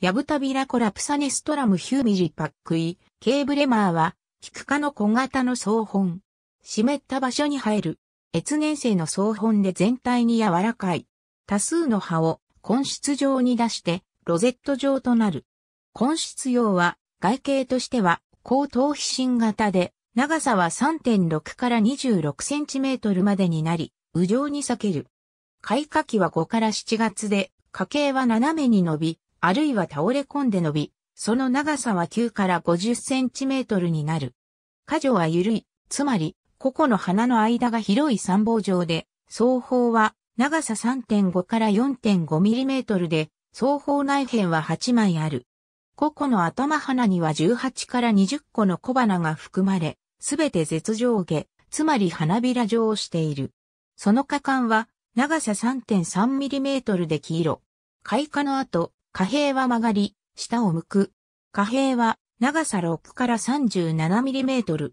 ヤブタビラコラプサネストラムヒューミジパックイ、ケーブレマーは、キク科の小型の草本。湿った場所に生える。越年生の草本で全体に柔らかい。多数の葉を根室状に出して、ロゼット状となる。根室用は、外形としては、高等皮心型で、長さは3.6から26センチメートルまでになり、右上に裂ける。開花期は5から7月で、花茎は斜めに伸び、あるいは倒れ込んで伸び、その長さは9から50センチメートルになる。果樹は緩い、つまり、個々の花の間が広い参謀状で、双方は長さ3.5から4.5ミリメートルで、双方内辺は8枚ある。個々の頭花には18から20個の小花が含まれ、すべて絶上下、つまり花びら状をしている。その果敢は長さ3.3ミリメートルで黄色。開花の後、貨幣は曲がり、下を向く。貨幣は長さ6から 37mm。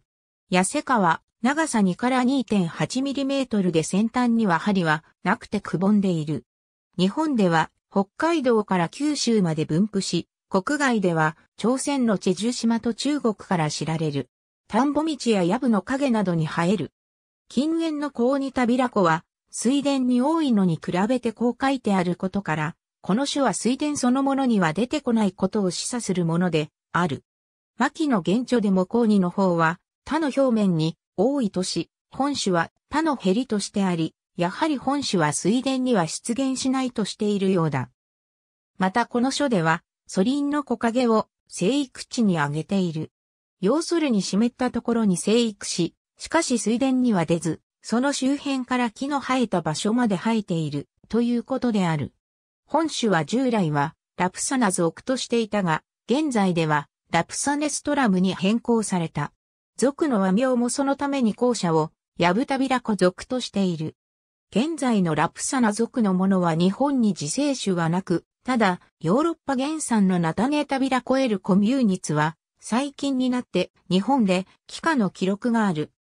痩せ川、長さ2から 2.8mm で先端には針はなくてくぼんでいる。日本では北海道から九州まで分布し、国外では朝鮮のチェジュ島と中国から知られる。田んぼ道や藪の影などに生える。近縁の高にたビラコは水田に多いのに比べてこう書いてあることから、この種は水田そのものには出てこないことを示唆するものである。牧野原著でも高二の方は、他の表面に多い都市、本種は他のヘりとしてあり、やはり本種は水田には出現しないとしているようだ。またこの書では、ソリンの木陰を生育地に挙げている。要するに湿ったところに生育し、しかし水田には出ず、その周辺から木の生えた場所まで生えているということである。本種は従来はラプサナズ属としていたが、現在ではラプサネストラムに変更された。属の和名もそのために後者をヤブタビラコ属としている。現在のラプサナ属のものは日本に自生種はなく、ただ、ヨーロッパ原産のナタネータビラコエルコミューニツは、最近になって日本で帰化の記録がある。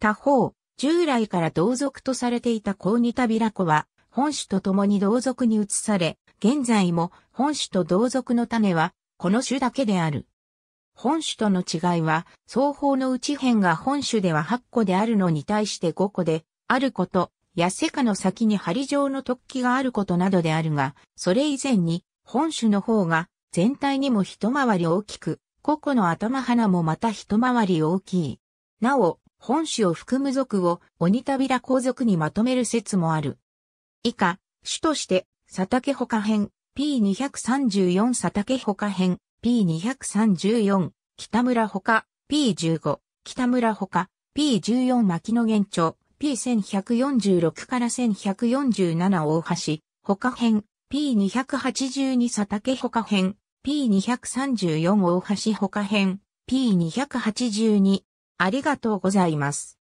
他方、従来から同族とされていたコウニタビラコは、本種と共に同族に移され、現在も本種と同族の種はこの種だけである。本種との違いは、双方の内辺が本種では8個であるのに対して5個であること、やせかの先に針状の突起があることなどであるが、それ以前に本種の方が全体にも一回り大きく、個々の頭花もまた一回り大きい。なお、本種を含む族を鬼びら皇族にまとめる説もある。以下、主として、佐竹他編、P234 佐竹他編、P234、北村他、P15、北村他、P14 牧野現長、P1146 から1147大橋、他編、P282 佐竹他編、P234 大橋他編、P282。ありがとうございます。